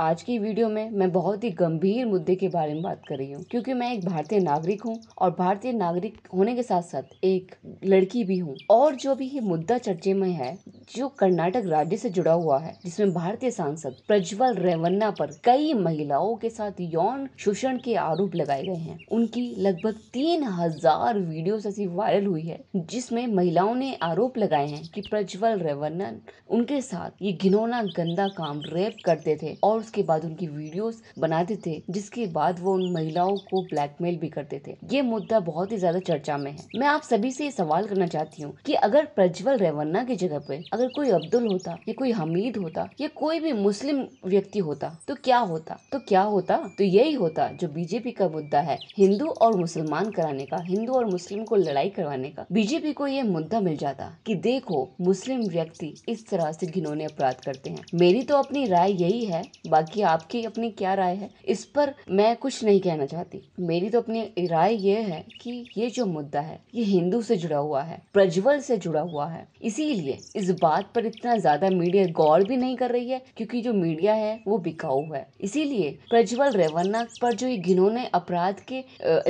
आज की वीडियो में मैं बहुत ही गंभीर मुद्दे के बारे में बात कर रही हूँ क्योंकि मैं एक भारतीय नागरिक हूँ और भारतीय नागरिक होने के साथ साथ एक लड़की भी हूँ और जो भी ये मुद्दा चर्चे में है जो कर्नाटक राज्य से जुड़ा हुआ है जिसमें भारतीय सांसद प्रज्वल रेवन्ना पर कई महिलाओं के साथ यौन शोषण के आरोप लगाए गए हैं उनकी लगभग तीन हजार वीडियो ऐसी वायरल हुई है जिसमे महिलाओं ने आरोप लगाए हैं की प्रज्वल रेवन्ना उनके साथ ये घिनौना गंदा काम रेप करते थे और उसके बाद उनकी वीडियोस बनाते थे जिसके बाद वो उन महिलाओं को ब्लैकमेल भी करते थे ये मुद्दा बहुत ही ज्यादा चर्चा में है मैं आप सभी से ये सवाल करना चाहती हूँ कि अगर प्रज्वल रेवन्ना की जगह पे अगर कोई अब्दुल होता या कोई हमीद होता या कोई भी मुस्लिम व्यक्ति होता तो क्या होता तो क्या होता तो यही होता जो बीजेपी का मुद्दा है हिंदू और मुसलमान कराने का हिंदू और मुस्लिम को लड़ाई करवाने का बीजेपी को ये मुद्दा मिल जाता कि देखो मुस्लिम व्यक्ति इस तरह से घिनौने अपराध करते हैं मेरी तो अपनी राय यही है बाकी आपकी अपनी क्या राय है इस पर मैं कुछ नहीं कहना चाहती मेरी तो अपनी राय ये है कि ये जो मुद्दा है ये हिंदू से जुड़ा हुआ है प्रज्वल से जुड़ा हुआ है इसीलिए इस बात पर इतना ज्यादा मीडिया गौर भी नहीं कर रही है क्योंकि जो मीडिया है वो बिकाऊ है इसीलिए प्रज्वल रेवन्ना पर जो घिनौने अपराध के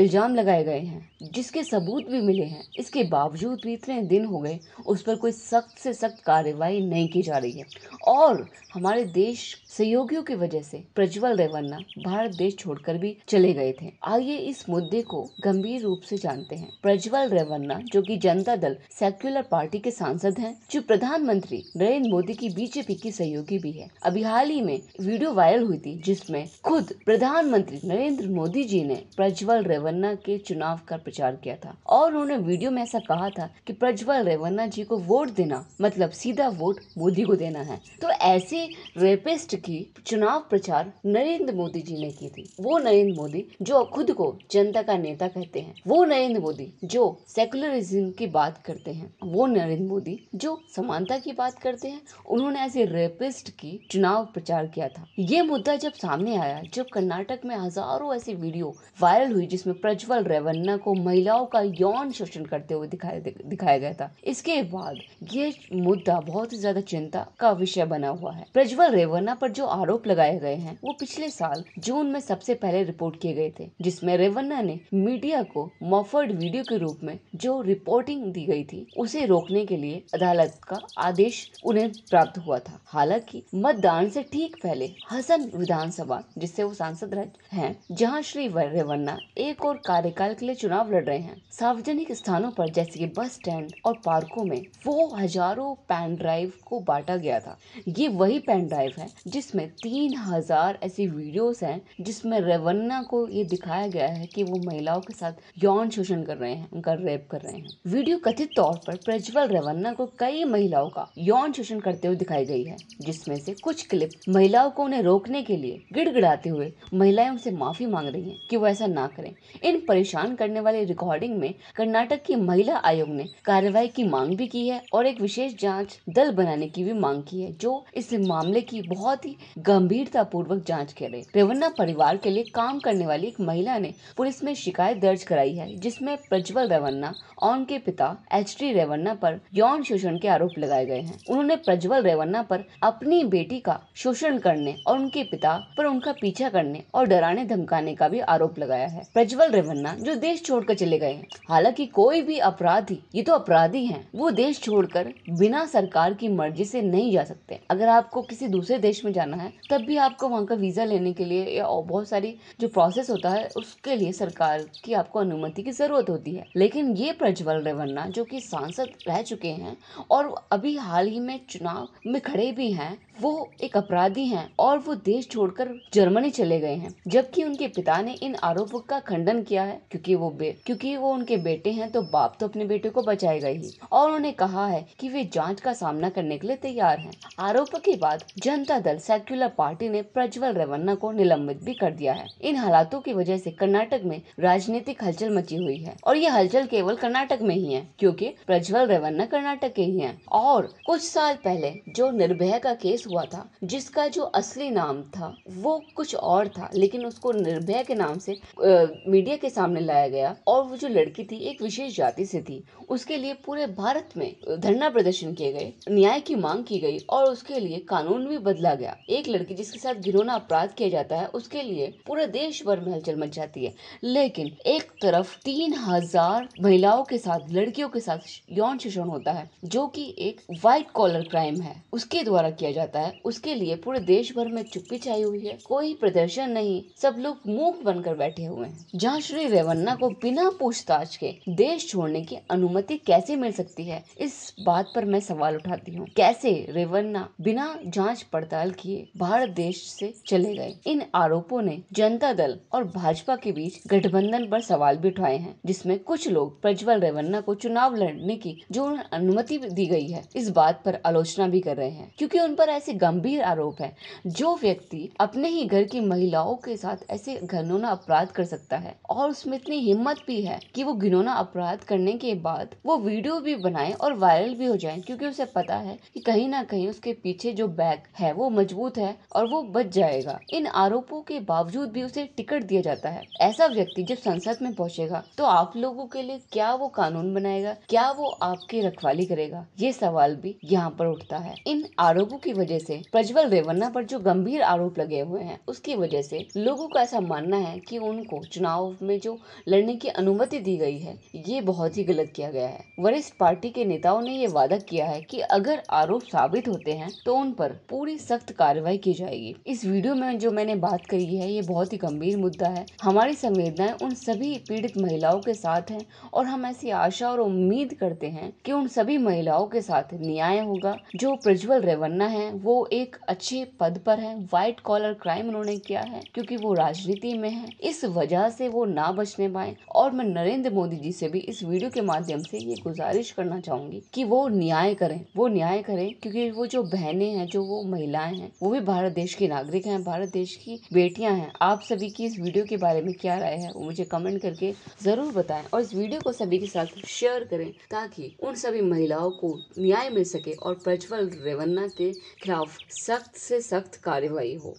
इल्जाम लगाए गए हैं जिसके सबूत भी मिले हैं इसके बावजूद भी इतने दिन हो गए उस पर कोई सख्त से सख्त कार्रवाई नहीं की जा रही है और हमारे देश सहयोगियों के वजह से प्रज्वल रेवन्ना भारत देश छोड़कर भी चले गए थे आइए इस मुद्दे को गंभीर रूप से जानते हैं प्रज्वल रेवन्ना जो कि जनता दल सेक्युलर पार्टी के सांसद हैं जो प्रधानमंत्री नरेंद्र मोदी की बीजेपी की सहयोगी भी है अभी हाल ही में वीडियो वायरल हुई थी जिसमे खुद प्रधानमंत्री नरेंद्र मोदी जी ने प्रज्वल रेवन्ना के चुनाव का प्रचार किया था और उन्होंने वीडियो में ऐसा कहा था की प्रज्वल रेवन्ना जी को वोट देना मतलब सीधा वोट मोदी को देना है तो ऐसे रेपिस्ट की चुनाव चुनाव प्रचार नरेंद्र मोदी जी ने की थी वो नरेंद्र मोदी जो खुद को जनता का नेता कहते हैं वो नरेंद्र मोदी जो सेकुलरिज्म की बात करते हैं वो नरेंद्र मोदी जो समानता की बात करते हैं उन्होंने ऐसे रेपिस्ट की चुनाव प्रचार किया था ये मुद्दा जब सामने आया जब कर्नाटक में हजारों ऐसी वीडियो वायरल हुई जिसमें प्रज्वल रेवन्ना को महिलाओं का यौन शोषण करते हुए दिखाया दिखाया गया था इसके बाद ये मुद्दा बहुत ही ज्यादा चिंता का विषय बना हुआ है प्रज्वल रेवन्ना पर जो आरोप लगा लगाए गए हैं वो पिछले साल जून में सबसे पहले रिपोर्ट किए गए थे जिसमें रेवन्ना ने मीडिया को मफर्ड वीडियो के रूप में जो रिपोर्टिंग दी गई थी उसे रोकने के लिए अदालत का आदेश उन्हें प्राप्त हुआ था हालांकि मतदान से ठीक पहले हसन विधानसभा जिससे वो सांसद हैं जहां श्री रेवन्ना एक और कार्यकाल के लिए चुनाव लड़ रहे हैं सार्वजनिक स्थानों पर जैसे कि बस स्टैंड और पार्कों में वो हजारों पैन ड्राइव को बांटा गया था ये वही पेन ड्राइव है जिसमें तीन तीन हजार ऐसी वीडियोस हैं जिसमें रेवन्ना को ये दिखाया गया है कि वो महिलाओं के साथ यौन शोषण कर रहे हैं उनका रेप कर रहे हैं वीडियो कथित तौर पर प्रज्वल रेवन्ना को कई महिलाओं का यौन शोषण करते हुए दिखाई गई है जिसमें से कुछ क्लिप महिलाओं को उन्हें रोकने के लिए गिड़गिड़ाते हुए महिलाएं उनसे माफी मांग रही है की वो ऐसा ना करें इन परेशान करने वाले रिकॉर्डिंग में कर्नाटक की महिला आयोग ने कार्रवाई की मांग भी की है और एक विशेष जाँच दल बनाने की भी मांग की है जो इस मामले की बहुत ही गंभीर गंभीरता पूर्वक जांच करें रेवन्ना परिवार के लिए काम करने वाली एक महिला ने पुलिस में शिकायत दर्ज कराई है जिसमें प्रज्वल रेवन्ना और उनके पिता एच डी रेवन्ना पर यौन शोषण के आरोप लगाए गए हैं उन्होंने प्रज्वल रेवन्ना पर अपनी बेटी का शोषण करने और उनके पिता पर उनका पीछा करने और डराने धमकाने का भी आरोप लगाया है प्रज्वल रेवन्ना जो देश छोड़कर चले गए हैं हालांकि कोई भी अपराधी ये तो अपराधी हैं वो देश छोड़कर बिना सरकार की मर्जी से नहीं जा सकते अगर आपको किसी दूसरे देश में जाना है तब जब भी आपको वहाँ का वीज़ा लेने के लिए या बहुत सारी जो प्रोसेस होता है उसके लिए सरकार की आपको अनुमति की ज़रूरत होती है लेकिन ये प्रज्वल रेवन्ना जो कि सांसद रह चुके हैं और अभी हाल ही में चुनाव में खड़े भी हैं वो एक अपराधी हैं और वो देश छोड़कर जर्मनी चले गए हैं जबकि उनके पिता ने इन आरोपों का खंडन किया है क्योंकि वो क्योंकि वो उनके बेटे हैं तो बाप तो अपने बेटे को बचाएगा ही और उन्होंने कहा है कि वे जांच का सामना करने के लिए तैयार हैं आरोपों के बाद जनता दल सेक्युलर पार्टी ने प्रज्वल रेवन्ना को निलंबित भी कर दिया है इन हालातों की वजह से कर्नाटक में राजनीतिक हलचल मची हुई है और ये हलचल केवल कर्नाटक में ही है क्योंकि प्रज्वल रेवन्ना कर्नाटक के ही है और कुछ साल पहले जो निर्भया का केस हुआ था जिसका जो असली नाम था वो कुछ और था लेकिन उसको निर्भया के नाम से मीडिया के सामने लाया गया और वो जो लड़की थी एक विशेष जाति से थी उसके लिए पूरे भारत में धरना प्रदर्शन किए गए न्याय की मांग की गई और उसके लिए कानून भी बदला गया एक लड़की जिसके साथ घिरोना अपराध किया जाता है उसके लिए पूरे देश भर में हलचल मच जाती है लेकिन एक तरफ तीन हजार महिलाओं के साथ लड़कियों के साथ यौन शोषण होता है जो कि एक व्हाइट कॉलर क्राइम है उसके द्वारा किया जाता है जाता है उसके लिए पूरे देश भर में चुप्पी छाई हुई है कोई प्रदर्शन नहीं सब लोग मूक बनकर बैठे हुए हैं जहाँ श्री रेवन्ना को बिना पूछताछ के देश छोड़ने की अनुमति कैसे मिल सकती है इस बात पर मैं सवाल उठाती हूँ कैसे रेवन्ना बिना जांच पड़ताल किए भारत देश से चले गए इन आरोपों ने जनता दल और भाजपा के बीच गठबंधन पर सवाल भी उठाए हैं जिसमें कुछ लोग प्रज्वल रेवन्ना को चुनाव लड़ने की जो अनुमति दी गई है इस बात पर आलोचना भी कर रहे हैं क्योंकि उन पर ऐसे ऐसे गंभीर आरोप हैं जो व्यक्ति अपने ही घर की महिलाओं के साथ ऐसे घनौना अपराध कर सकता है और उसमें इतनी हिम्मत भी है कि वो घिनौना अपराध करने के बाद वो वीडियो भी बनाए और वायरल भी हो जाए क्योंकि उसे पता है कि कहीं ना कहीं उसके पीछे जो बैग है वो मजबूत है और वो बच जाएगा इन आरोपों के बावजूद भी उसे टिकट दिया जाता है ऐसा व्यक्ति जब संसद में पहुंचेगा तो आप लोगों के लिए क्या वो कानून बनाएगा क्या वो आपकी रखवाली करेगा ये सवाल भी यहाँ पर उठता है इन आरोपों की वजह वजह से प्रज्वल रेवन्ना पर जो गंभीर आरोप लगे हुए हैं उसकी वजह से लोगों का ऐसा मानना है कि उनको चुनाव में जो लड़ने की अनुमति दी गई है ये बहुत ही गलत किया गया है वरिष्ठ पार्टी के नेताओं ने ये वादा किया है कि अगर आरोप साबित होते हैं तो उन पर पूरी सख्त कार्रवाई की जाएगी इस वीडियो में जो मैंने बात करी है ये बहुत ही गंभीर मुद्दा है हमारी संवेदनाएं उन सभी पीड़ित महिलाओं के साथ हैं और हम ऐसी आशा और उम्मीद करते हैं कि उन सभी महिलाओं के साथ न्याय होगा जो प्रज्वल रेवन्ना है वो एक अच्छे पद पर है व्हाइट कॉलर क्राइम उन्होंने किया है क्योंकि वो राजनीति में है इस वजह से वो ना बचने पाए और मैं नरेंद्र मोदी जी से भी इस वीडियो के माध्यम से ये गुजारिश करना चाहूंगी कि वो न्याय करें वो न्याय करें क्योंकि वो जो बहनें हैं जो वो महिलाएं हैं वो भी भारत देश की नागरिक हैं भारत देश की बेटियां हैं आप सभी की इस वीडियो के बारे में क्या राय है वो मुझे कमेंट करके जरूर बताएं और इस वीडियो को सभी के साथ शेयर करें ताकि उन सभी महिलाओं को न्याय मिल सके और प्रज्वल रेवन्ना के खिलाफ सख्त से सख्त कार्रवाई हो